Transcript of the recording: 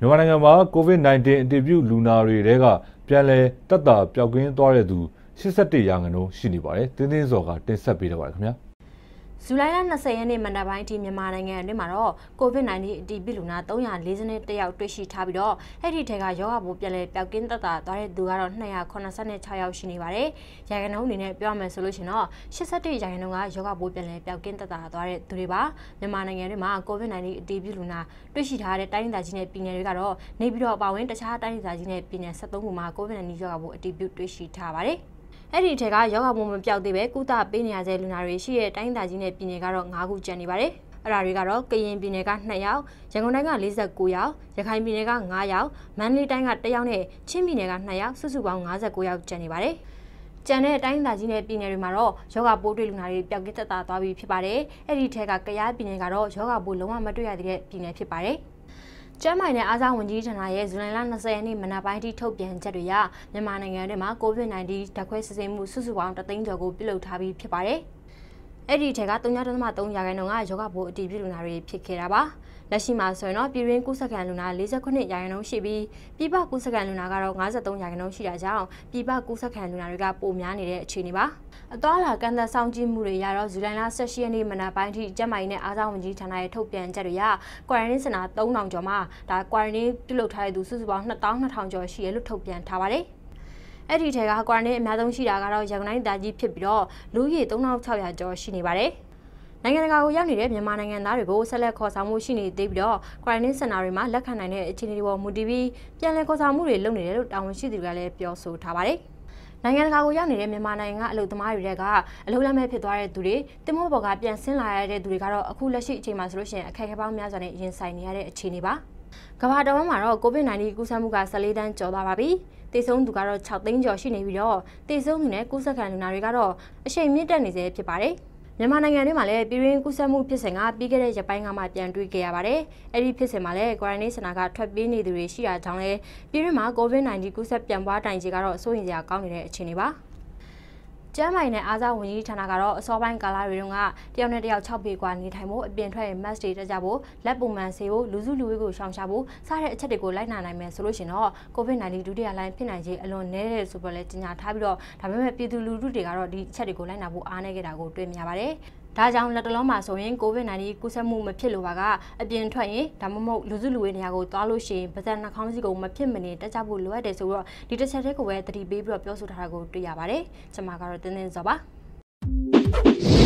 မြန်မာနိုင်ငံမှာ COVID-19 အတည်ပြုလူနာတွေထဲကပြန်လည်တက်တာပျောက်ကင်းသွားတဲ့သူ81ရာခိုင်နှုန်းရှိနေပါတယ်။တင်းတင်းစော်ကတင်ဆက်ပေးထားပါတယ်ခင်ဗျာ။ဇူလိုင်လ20ရက်နေ့မနက်ပိုင်းအထိမြန်မာနိုင်ငံအတွင်းမှာတော့ COVID-19 အတည်ပြုလူနာ341ယောက်တွေ့ရှိထားပြီးတော့အဲ့ဒီထဲကရောဂါပိုးပြန်လည်ပျောက်ကင်းသက်သာသွားတဲ့သူကတော့286ယောက်ရှိနေပါတယ်။ရာခိုင်နှုန်းအနေနဲ့ပြောရမယ်ဆိုလို့ရှင်တော့87ရာခိုင်နှုန်းကရောဂါပိုးပြန်လည်ပျောက်ကင်းသက်သာသွားတဲ့သူတွေပါ။မြန်မာနိုင်ငံအတွင်းမှာ COVID-19 အတည်ပြုလူနာတွေ့ရှိထားတဲ့တိုင်းဒေသကြီးနဲ့ပြည်နယ်တွေကတော့နေပြီးတော့အပါအဝင်တခြားတိုင်းဒေသကြီးနဲ့ပြည်နယ်73ခုမှာ COVID-19 ရောဂါပိုးအတည်ပြုတွေ့ရှိထားပါတယ်။အဲ့ဒီထက်ကရောဂါမိုးမပြောက်သေးပဲကုသပေးနေရတဲ့လူနာတွေရှိတဲ့တိုင်းဒေသကြီးနဲ့ပြည်နယ်ကတော့၅ခုကျန်နေပါတယ်။အဲ့ဒါတွေကတော့ကရင်ပြည်နယ်က2ယောက်၊ရန်ကုန်တိုင်းက49ယောက်၊ရခိုင်ပြည်နယ်က9ယောက်၊မန္တလေးတိုင်းက1ယောက်နဲ့ချင်းပြည်နယ်က2ယောက်စုစုပေါင်း59ယောက်ကျန်နေပါတယ်။ကျန်တဲ့အတိုင်းအတာကြီးနဲ့ပြည်နယ်တွေမှာတော့ယောဂပိုးတွေ့လူနာတွေပျောက်ကင်းသက်သာသွားပြီဖြစ်ပါတယ်။အဲ့ဒီထက်ကကယားပြည်နယ်ကတော့ယောဂပိုးလုံးဝမတွေ့ရသေးတဲ့ပြည်နယ်ဖြစ်ပါတယ်။ကျန်းမာရေးနဲ့အားစားဝန်ကြီးဌာနရဲ့ဇူလိုင်လ20ရက်နေ့မနက်ပိုင်းထိထုတ်ပြန်ချက်တွေအရမြန်မာနိုင်ငံထဲမှာ COVID-19 ဓာတ်ခွဲစစ်ဆေးမှုစုစုပေါင်း3သိန်းကျော်ကိုပြုလုပ်ထားပြီးဖြစ်ပါတယ်။အဲ့ဒီထက်က3.3ရာခိုင်နှုန်းကယောဂဘိုးအတီးပြလူနာတွေဖြစ်ခဲ့တာပါလက်ရှိမှာဆိုရင်တော့ပြည်ရင်းကုသကံလူနာ48ရာခိုင်နှုန်းရှိပြီးပြည်ပကုသကံလူနာကတော့53ရာခိုင်နှုန်းရှိတာကြောင့်ပြည်ပကုသကံလူနာတွေကပိုများနေတဲ့အခြေအနေပါအသွာလာကန့်သက်ဆောင်ကြည့်မှုတွေရတော့ဇူလိုင်လ16ရက်နေ့မနက်ပိုင်းထိကျန်းမာရေးနဲ့အားစားဝန်ကြီးဌာနရဲ့ထုတ်ပြန်ချက်တွေကကွာရန်တင်းစင်တာ3000ကျော်မှာဒါကွာရန်တင်းပြုလုပ်ထားတဲ့သူစုစုပေါင်း2200ကျော်ရှိရလို့ထုတ်ပြန်ထားပါတယ်။အဲ့ဒီထဲက quarantine အများဆုံးရှိတာကတော့ရန်ကုန်တိုင်းဒေသကြီးဖြစ်ပြီးတော့လူဦးရေ3600ကျော်ရှိနေပါတယ်နိုင်ငံတကာကိုရောက်နေတဲ့မြန်မာနိုင်ငံသားတွေကိုဆက်လက်ခေါ်ဆောင်မှုရှိနေသေးပြီးတော့ quarantine center တွေမှာလက်ခံနိုင်တဲ့အခြေအနေတွေပေါ်မူတည်ပြီးပြန်လည်ခေါ်ဆောင်မှုတွေလုပ်နေတယ်လို့တာဝန်ရှိသူကလည်းပြောဆိုထားပါတယ်။နိုင်ငံတကာကိုရောက်နေတဲ့မြန်မာနိုင်ငံကအလုပ်သမားတွေတဲ့ကအလုပ်လက်မဲ့ဖြစ်သွားတဲ့သူတွေတင်မောဘော်ကပြန်ဆင်းလာရတဲ့သူတွေကတော့အခုလက်ရှိအချိန်မှာဆိုလို့ရှိရင်အခက်အခဲပေါင်းများစွာနဲ့ရင်ဆိုင်နေရတဲ့အခြေအနေပါ။ကမ္ဘာတော်မှာတော့ COVID-19 ကူးစက်မှုက14တန်းကျော်သွားပါပြီ။သေဆုံးသူကတော့6သိန်းကျော်ရှိနေပြီးတော့သေဆုံးသူနဲ့ကူးစက်ခံလူနာတွေကတော့အရှိန်မြင့်တက်နေဆဲဖြစ်ပါတယ်။မြန်မာနိုင်ငံတွင်းမှာလည်းပြည်ရင်းကူးစက်မှုဖြစ်စဉ်ကပြီးခဲ့တဲ့ရက်ပိုင်းကမှပြန်တွေ့ခဲ့ရပါတယ်။အဲ့ဒီဖြစ်စဉ်မှာလည်း quarantine စင်တာကထွက်ပြေးနေသူတွေရှိတာကြောင့်လည်းပြည်ရင်းမှာ COVID-19 ကူးစက်ပြန်ပွားတိုင်ခြေကတော့စိုးရိမ်စရာကောင်းနေတဲ့အခြေအနေပါ။ကျန်းမာရေးနဲ့အားစားဝန်ကြီးဌာနကတော့အစောပိုင်းကာလတွေတုန်းကတယောက်နဲ့တယောက်6ပေကွာနေထိုင်ဖို့အပြင်ထွက်ရင် mask တွေတက်ကြဖို့လက်ပုံမှန်ဆေးဖို့လူစုလူဝေးကိုရှောင်ရှားဖို့စတဲ့အချက်တွေကိုလိုက်နာနိုင်မယ်ဆိုလို့ရှင်တော့ COVID-19 ဒုတိယလှိုင်းဖြစ်နိုင်ခြေအလွန်နည်းတယ်ဆိုပြီးတော့လည်းကြေညာထားပြီးတော့ဒါပေမဲ့ပြည်သူလူထုတွေကတော့ဒီအချက်တွေကိုလိုက်နာဖို့အားနည်းခဲ့တာကိုတွေ့မြင်ရပါတယ်။ဒါကြောင့်လက်တလုံးမှာဆိုရင် COVID-19 ကူးစက်မှုမဖြစ်လိုပါကအပြင်ထွက်ရင်ဒါမှမဟုတ်လူစုလူဝေးနေရာကိုသွားလို့ရှိရင်ပါးစပ်နှာခေါင်းစီကိုမဖြစ်မနေတက်ကြဖို့လိုအပ်တယ်ဆိုတော့ဒီတစ်ချက်တည်းကိုပဲသတိပေးပြီးတော့ပြောဆိုထားတာကိုတွေ့ရပါတယ်။ကျွန်မကတော့တင်းတင်းစောပါ။